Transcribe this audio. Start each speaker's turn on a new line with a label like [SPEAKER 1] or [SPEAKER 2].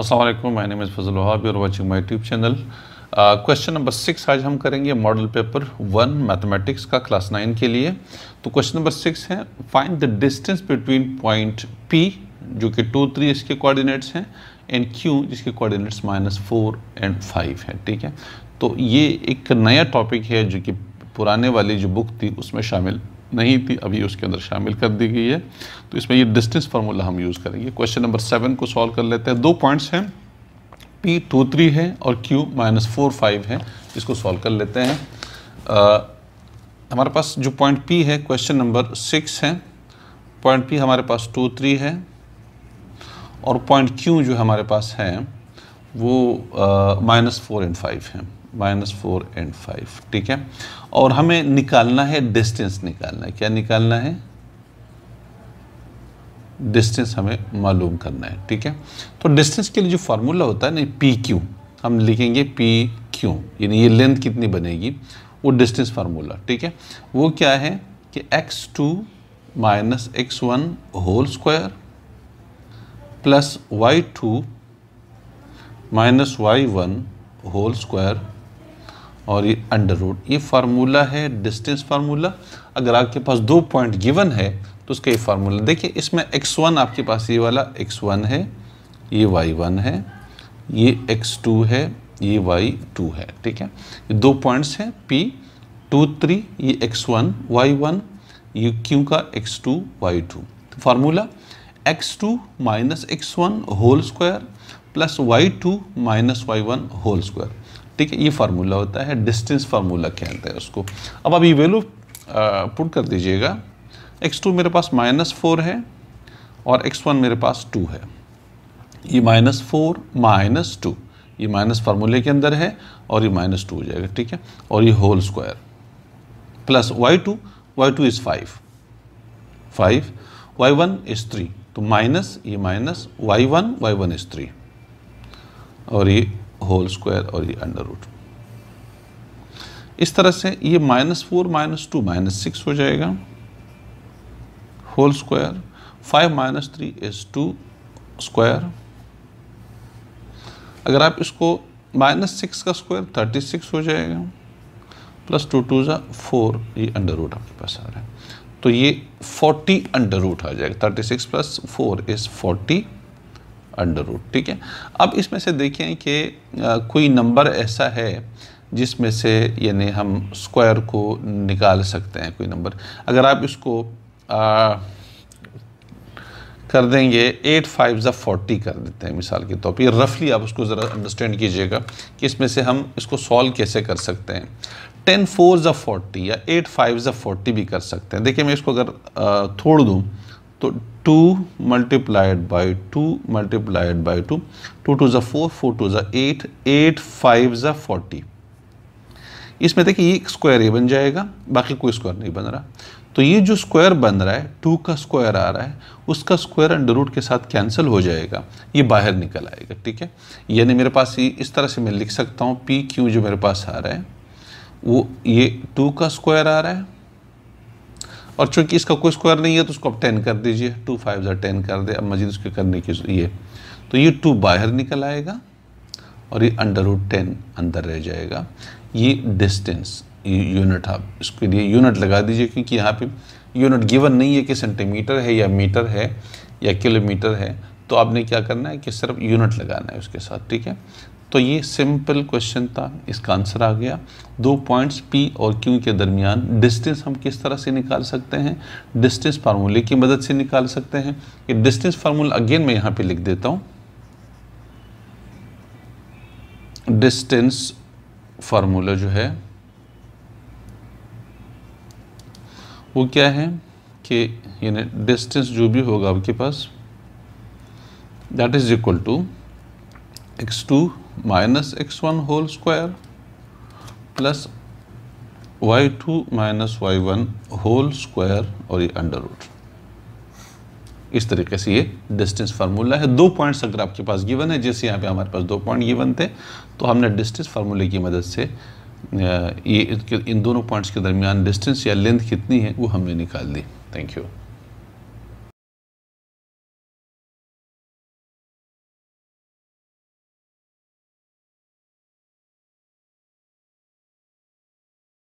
[SPEAKER 1] Aslam my name is Fazal Wahabi are watching my YouTube channel question number six आज हम करेंगे model paper one mathematics का class nine के लिए तो क्वेश्चन नंबर सिक्स है find the distance between point P जो कि टू थ्री इसके कोऑर्डिनेट्स हैं एंड क्यू जिसके coordinates minus four and five है ठीक है तो ये एक नया टॉपिक है जो कि पुराने वाली जो बुक थी उसमें शामिल नहीं थी अभी उसके अंदर शामिल कर दी गई है तो इसमें ये डिस्टेंस फार्मूला हम यूज़ करेंगे क्वेश्चन नंबर सेवन को सॉल्व कर लेते हैं दो पॉइंट्स हैं पी टू थ्री है और क्यू माइनस फोर फाइव है इसको सॉल्व कर लेते हैं आ, हमारे पास जो पॉइंट पी है क्वेश्चन नंबर सिक्स है पॉइंट पी हमारे पास टू थ्री है और पॉइंट क्यू जो हमारे पास है वो माइनस फोर एंड फाइव है माइनस फोर एंड फाइव ठीक है और हमें निकालना है डिस्टेंस निकालना है क्या निकालना है डिस्टेंस हमें मालूम करना है ठीक है तो डिस्टेंस के लिए जो फार्मूला होता है ना पी क्यू हम लिखेंगे पी क्यू यानी ये लेंथ कितनी बनेगी वो डिस्टेंस फार्मूला ठीक है वो क्या है कि X two minus X one whole square plus Y two minus Y one whole square और ये अंडर रूट ये फार्मूला है डिस्टेंस फार्मूला अगर आपके पास दो पॉइंट गिवन है तो उसका ये फार्मूला देखिए इसमें एक्स वन आपके पास ये वाला एक्स वन है ये वाई वन है ये एक्स टू है ये वाई टू है ठीक है ये दो पॉइंट्स हैं पी टू थ्री ये एक्स वन वाई वन ये क्यों का एक्स टू वाई टू तो formula X two minus X one whole square plus Y two minus Y one whole square ठीक है ये फार्मूला होता है डिस्टेंस फार्मूला कहते हैं उसको अब आप ये वैल्यू पुट कर दीजिएगा एक्स टू मेरे पास माइनस फोर है और एक्स वन मेरे पास टू है ये माइनस फोर माइनस टू ये माइनस फार्मूले के अंदर है और ये माइनस टू हो जाएगा ठीक है और ये whole square plus Y two Y two is five five Y one is three तो माइनस ये minus Y one Y one is three और ये होल स्क्वायर और ये अंडर रूट इस तरह से ये minus four minus two minus six हो जाएगा whole square five minus three is two square अगर आप इसको माइनस सिक्स का स्क्वायर थर्टी सिक्स हो जाएगा प्लस टू टू जो फोर ये अंडर रूट आपके पास आ रहा है तो ये फोर्टी अंडर रूट आ जाएगा thirty six plus four is forty under root ठीक है अब इसमें से देखें कि कोई नंबर ऐसा है जिसमें से यानी हम स्क्वायर को निकाल सकते हैं कोई नंबर अगर आप इसको आ, कर देंगे एट फाइव ज़ा फोर्टी कर देते हैं मिसाल के तौर पर रफली आप उसको ज़रा अंडरस्टैंड कीजिएगा कि इसमें से हम इसको सॉल्व कैसे कर सकते हैं टेन फोर ज़ा फोर्टी या एट फाइव ज़ा फोर्टी भी कर सकते हैं देखिए मैं इसको अगर थोड़ दूँ तो two multiplied by two multiplied by two two two are four four two are eight eight five are forty इसमें देखिए ये स्क्वायर ये बन जाएगा बाकी कोई स्क्वायर नहीं बन रहा तो ये जो स्क्वायर बन रहा है टू का स्क्वायर आ रहा है उसका स्क्वायर अंडर रूट के साथ कैंसिल हो जाएगा ये बाहर निकल आएगा ठीक है यानी मेरे पास ये इस तरह से मैं लिख सकता हूँ पी क्यू जो मेरे पास आ रहा है वो ये टू का स्क्वायर आ रहा है और चूंकि इसका कोई स्क्वायर नहीं है तो उसको आप टेन कर दीजिए टू फाइव ज़र टेन कर दे अब मजीद उसके करने की ये तो ये टू बाहर निकल आएगा और ये अंडर रूट टेन अंदर रह जाएगा ये डिस्टेंस यूनिट आप इसके लिए यूनिट लगा दीजिए क्योंकि यहाँ पे यूनिट गिवन नहीं है कि सेंटीमीटर है या मीटर है या किलोमीटर है तो आपने क्या करना है कि सिर्फ यूनिट लगाना है उसके साथ ठीक है तो ये सिंपल क्वेश्चन था इसका आंसर आ गया दो पॉइंट्स पी और क्यू के दरमियान डिस्टेंस हम किस तरह से निकाल सकते हैं डिस्टेंस फार्मूले की मदद से निकाल सकते हैं ये डिस्टेंस फार्मूला अगेन मैं यहाँ पे लिख देता हूँ डिस्टेंस फार्मूला जो है वो क्या है कि यानी डिस्टेंस जो भी होगा आपके पास that is equal to X two minus X one whole square plus Y two minus Y one whole square और ये अंडर रूट इस तरीके से ये डिस्टेंस फार्मूला है दो पॉइंट्स अगर आपके पास गिवन है जैसे यहाँ पे हमारे पास दो पॉइंट गिवन थे तो हमने डिस्टेंस फार्मूले की मदद से ये इन दोनों पॉइंट्स के दरमियान डिस्टेंस या लेंथ कितनी है वो हमने निकाल दी थैंक यू